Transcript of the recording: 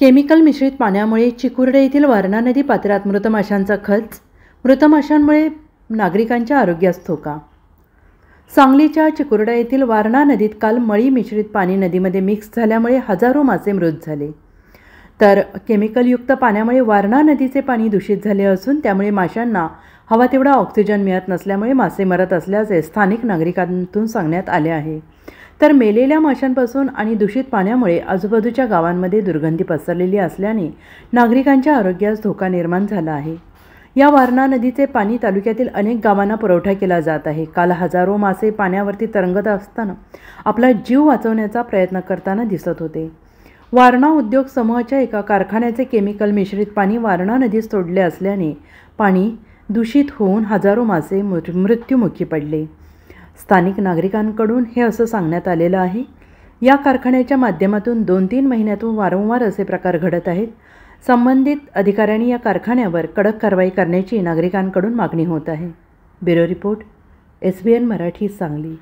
chemical मिश्रित पाण्यामुळे चिकुर्डे येथील वारणा नदी पात्रात मृत माशांचा खच मृत माशांमुळे नागरिकांच्या आरोग्यास धोका सांगलीच्या चिकुर्डा येथील वारणा नदीत काल मळी मिश्रित पाणी नदीमध्ये मिक्स झाल्यामुळे हजारो मासे मृत झाले तर केमिकलयुक्त पाण्यामुळे वारणा नदीचे पाणी दूषित झाले असून त्यामुळे माशांना हवा तेवढा ऑक्सिजन मिळत नसल्यामुळे मासे मरत असल्याचे स्थानिक नागरिकांतून सांगण्यात आले आहे तर मेलेल्या माशांपासून आणि दूषित पाण्यामुळे आजूबाजूच्या गावांमध्ये दुर्गंधी पसरलेली असल्याने नागरिकांच्या आरोग्यास धोका निर्माण झाला आहे या वारणा नदीचे पाणी तालुक्यातील अनेक गावांना पुरवठा केला जात आहे काल हजारो मासे पाण्यावरती तरंगत असताना आपला जीव वाचवण्याचा प्रयत्न करताना दिसत होते वारणा उद्योग समूहाच्या एका कारखान्याचे केमिकल मिश्रित पाणी वारणा नदीत सोडले असल्याने पाणी दूषित होऊन हजारो मासे मृत्युमुखी पडले स्थानिक नागरिकांकडून हे असं सांगण्यात आलेलं आहे या कारखान्याच्या माध्यमातून दोन तीन महिन्यातून वारंवार असे प्रकार घडत आहेत संबंधित अधिकाऱ्यांनी या कारखान्यावर कडक कारवाई करण्याची नागरिकांकडून मागणी होत आहे bureau report S B N Marathi Sangli